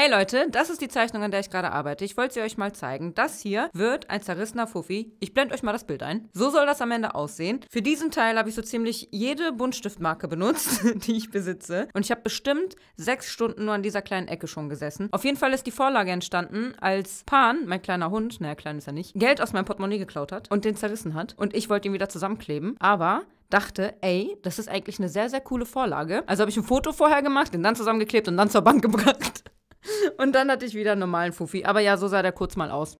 Hey Leute, das ist die Zeichnung, an der ich gerade arbeite. Ich wollte sie euch mal zeigen. Das hier wird ein zerrissener Fuffi. Ich blende euch mal das Bild ein. So soll das am Ende aussehen. Für diesen Teil habe ich so ziemlich jede Buntstiftmarke benutzt, die ich besitze. Und ich habe bestimmt sechs Stunden nur an dieser kleinen Ecke schon gesessen. Auf jeden Fall ist die Vorlage entstanden, als Pan, mein kleiner Hund, naja, klein ist er nicht, Geld aus meinem Portemonnaie geklaut hat und den zerrissen hat. Und ich wollte ihn wieder zusammenkleben. Aber dachte, ey, das ist eigentlich eine sehr, sehr coole Vorlage. Also habe ich ein Foto vorher gemacht, den dann zusammengeklebt und dann zur Bank gebracht. Und dann hatte ich wieder einen normalen Fuffi. Aber ja, so sah der kurz mal aus.